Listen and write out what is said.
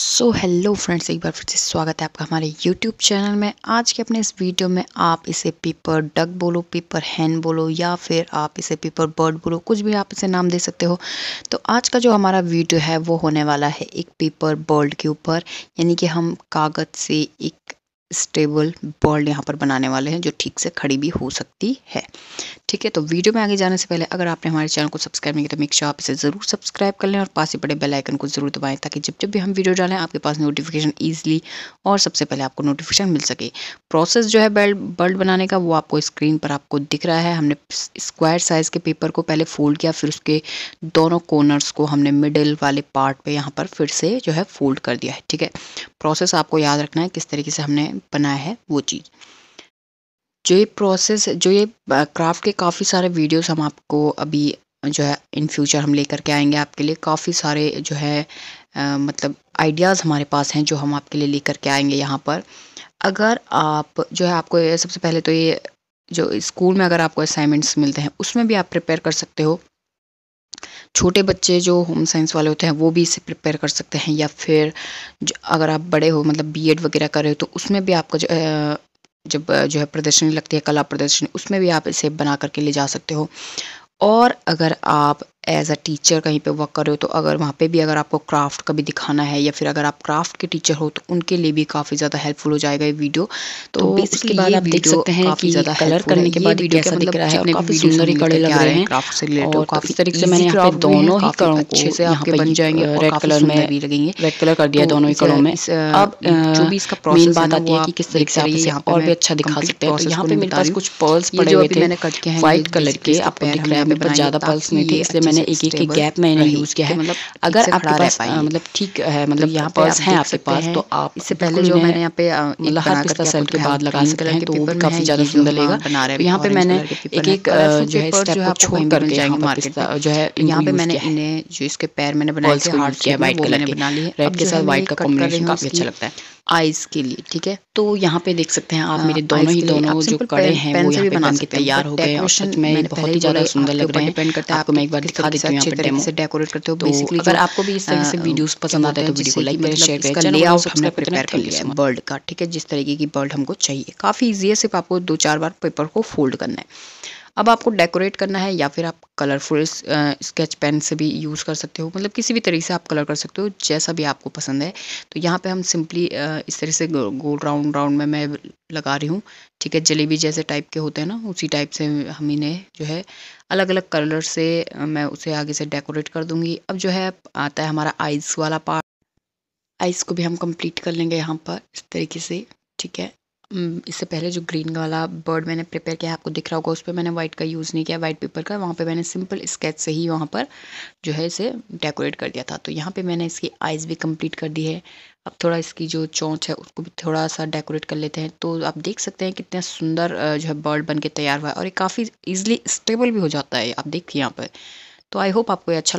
so hello friends एक बार फिर से स्वागत है आपका हमारे यूट्यूब चैनल में आज के अपने इस वीडियो में आप इसे पेपर डक बोलो पेपर हैन बोलो या फिर आप इसे पेपर बर्ड बोलो कुछ भी आप इसे नाम दे सकते हो तो आज का जो हमारा वीडियो है वो होने वाला है एक पेपर बर्ड के ऊपर यानी कि हम कागज़ से एक स्टेबल बॉल्ड यहाँ पर बनाने वाले हैं जो ठीक से खड़ी भी हो सकती है ठीक है तो वीडियो में आगे जाने से पहले अगर आपने हमारे चैनल को सब्सक्राइब नहीं किया तो मेक श्योर आप इसे ज़रूर सब्सक्राइब कर लें और पास ही बड़े बेल आइकन को ज़रूर दबाएं ताकि जब जब भी हम वीडियो डालें आपके पास नोटिफिकेशन ईजिली और सबसे पहले आपको नोटिफिकेशन मिल सके प्रोसेस जो है बेल्ट बल्ट बनाने का वो आपको स्क्रीन पर आपको दिख रहा है हमने स्क्वायर साइज़ के पेपर को पहले फोल्ड किया फिर उसके दोनों कॉर्नर्स को हमने मिडल वाले पार्ट पर यहाँ पर फिर से जो है फोल्ड कर दिया है ठीक है प्रोसेस आपको याद रखना है किस तरीके से हमने बना है वो चीज़ जो ये प्रोसेस जो ये क्राफ्ट के काफ़ी सारे वीडियोस हम आपको अभी जो है इन फ्यूचर हम लेकर के आएंगे आपके लिए काफ़ी सारे जो है आ, मतलब आइडियाज़ हमारे पास हैं जो हम आपके लिए लेकर के आएंगे यहाँ पर अगर आप जो है आपको सबसे पहले तो ये जो स्कूल में अगर आपको असाइनमेंट्स मिलते हैं उसमें भी आप प्रिपेयर कर सकते हो छोटे बच्चे जो होम साइंस वाले होते हैं वो भी इसे प्रिपेयर कर सकते हैं या फिर अगर आप बड़े हो मतलब बीएड वगैरह कर रहे हो तो उसमें भी आपका जो जब जो है प्रदर्शनी लगती है कला प्रदर्शनी उसमें भी आप इसे बना करके ले जा सकते हो और अगर आप एज अ टीचर कहीं पे वर्क कर रहे हो तो अगर वहाँ पे भी अगर आपको क्राफ्ट का भी दिखाना है या फिर अगर आप क्राफ्ट के टीचर हो तो उनके लिए भी काफ़ी ज़्यादा हेल्पफुल हो जाएगा ये वीडियो तो, तो बेसिकली बाद आप देख सकते हैं काफ़ी ज़्यादा कलर करने के बाद वीडियो कैसा मतलब दिख रहा है काफ़ी सुंदर ही कड़े लग रहे हैं क्राफ्ट से तो रिलेटेड काफ़ी तरीके से मैंने यहाँ पे दोनों ही कड़ों अच्छे से आपके बन जाएंगे रेड कलर में भी लगेंगे रेड कलर कर दिया तो दोनों ही कड़ों में अब जो भी इसका प्रोसेस बात आती है कि किस तरीके से आप इसे यहाँ और भी अच्छा दिखा सकते हैं तो यहाँ पे मेरे पास कुछ पर्ल्स पड़े हुए थे व्हाइट कलर के आपको दिख रहा है मेरे पास ज़्यादा पर्ल्स नहीं थे इसलिए मैंने एक एक गैप मैंने यूज़ किया है मतलब तो अगर आप मतलब ठीक है मतलब, मतलब, मतलब यहाँ तो पास है आपके पास तो आप इससे पहले जो मैंने यहाँ पे मतलब हर पिस्ता सेल के बाद लगा सकते हैं तो काफ़ी ज़्यादा सुंदर हाँ, लगेगा तो यहाँ पे मैंने एक एक जो है स्टेप को छोड़ कर जाएंगे मार्केट जो है यहाँ पे मैंने इन्हें जो इसके पैर मैंने बनाए थे हार्ट किया वाइट कलर बना लिया रेड के साथ व्हाइट का कॉम्बिनेशन काफ़ी अच्छा लगता है आईज के लिए ठीक है तो यहाँ पे देख सकते हैं आप आ, हाँ, मेरे दोनों ही दोनों जो कड़े हैं वो यहाँ पे बना के तैयार हो गए और बहुत ही ज्यादा सुंदर लग रहे हैं आपको मैं एक बार दिखा देती हूँ यहाँ पे डेकोरेट करते हो बेसिकली तो अगर आपको भी इस तरह हाँ, से वीडियोस पसंद आते हैं तो वीडियो को लाइक करें शेयर मतलब करें चैनल को सब्सक्राइब प्रिपेयर कर लिया है बर्ड का ठीक है जिस तरीके की बर्ड हमको चाहिए काफी इजी है सिर्फ आपको दो चार बार पेपर को फोल्ड करना है अब आपको डेकोरेट करना है या फिर आप कलरफुल स्केच पेन से भी यूज़ कर सकते हो मतलब किसी भी तरीके से आप कलर कर सकते हो जैसा भी आपको पसंद है तो यहाँ पे हम सिंपली इस तरह से गोल राउंड राउंड में मैं लगा रही हूँ ठीक है जलेबी जैसे टाइप के होते हैं ना उसी टाइप से हम इन्हें जो है अलग अलग कलर से मैं उसे आगे से डेकोरेट कर दूँगी अब जो है आता है हमारा आइज़ वाला पार्ट आइस को भी हम कम्प्लीट कर लेंगे यहाँ पर इस तरीके से ठीक है हम्म, इससे पहले जो ग्रीन वाला बर्ड मैंने प्रिपेयर किया है आपको दिख रहा होगा उस पर मैंने वाइट का यूज़ नहीं किया वाइट पेपर का वहाँ पे मैंने सिंपल स्केच से ही वहाँ पर जो है इसे डेकोरेट कर दिया था तो यहाँ पे मैंने इसकी आइज़ भी कंप्लीट कर दी है अब थोड़ा इसकी जो चोंच है उसको भी थोड़ा सा डेकोरेट कर लेते हैं तो आप देख सकते हैं कितना सुंदर जो है बर्ड बन के तैयार हुआ है और ये काफ़ी ईजिली स्टेबल भी हो जाता है आप देखिए यहाँ पर तो आई होप आपको ये अच्छा